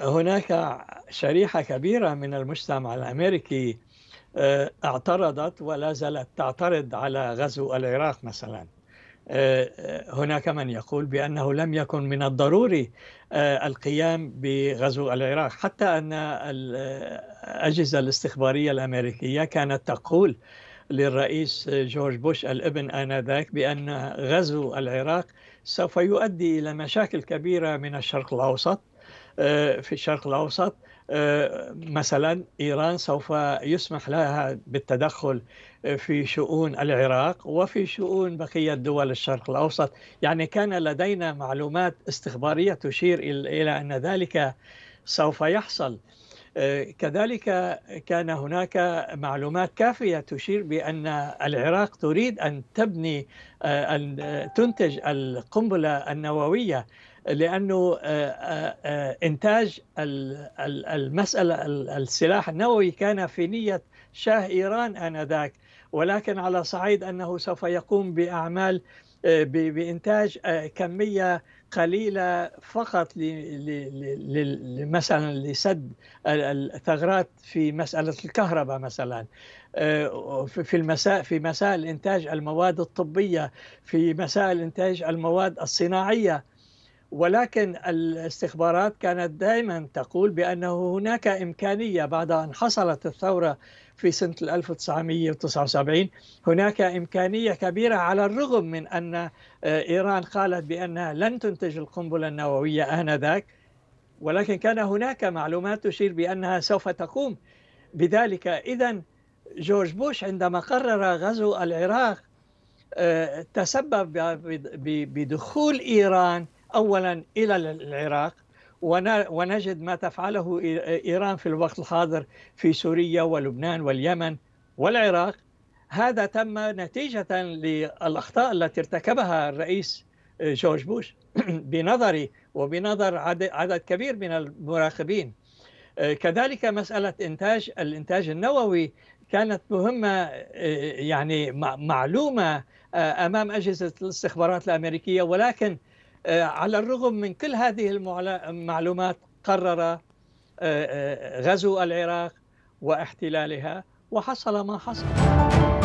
هناك شريحة كبيرة من المجتمع الأمريكي آه، اعترضت ولا زالت تعترض على غزو العراق مثلا آه، آه، هناك من يقول بأنه لم يكن من الضروري القيام بغزو العراق حتى أن الأجهزة الاستخبارية الأمريكية كانت تقول للرئيس جورج بوش الابن آنذاك بأن غزو العراق سوف يؤدي إلى مشاكل كبيرة من الشرق الأوسط آه، في الشرق الأوسط آه، مثلا إيران سوف يسمح لها بالتدخل آه، في شؤون العراق وفي شؤون بقية دول الشرق الأوسط يعني كان لدينا معلومات استخبارية تشير إلى أن ذلك سوف يحصل كذلك كان هناك معلومات كافية تشير بأن العراق تريد أن تبني أن تنتج القنبلة النووية لانه آه، آه، آه، انتاج المساله السلاح النووي كان في نيه شاه ايران انذاك ولكن على صعيد انه سوف يقوم باعمال بانتاج كميه قليله فقط مثلا لسد الثغرات في مساله الكهرباء مثلا في المساء في مسائل انتاج المواد الطبيه في مسائل انتاج المواد الصناعيه ولكن الاستخبارات كانت دائما تقول بأنه هناك إمكانية بعد أن حصلت الثورة في سنة 1979 هناك إمكانية كبيرة على الرغم من أن آه، إيران قالت بأنها لن تنتج القنبلة النووية آنذاك ولكن كان هناك معلومات تشير بأنها سوف تقوم بذلك إذا جورج بوش عندما قرر غزو العراق آه، تسبب بدخول إيران أولا إلى العراق ونجد ما تفعله إيران في الوقت الحاضر في سوريا ولبنان واليمن والعراق هذا تم نتيجة للأخطاء التي ارتكبها الرئيس آه، جورج بوش بنظري وبنظر عدد كبير من المراقبين آه، كذلك مسألة إنتاج الإنتاج النووي كانت مهمة آه، يعني معلومة أمام أجهزة الاستخبارات الأمريكية ولكن آه، على الرغم من كل هذه المعلومات قرر آه، آه، غزو العراق واحتلالها وحصل ما حصل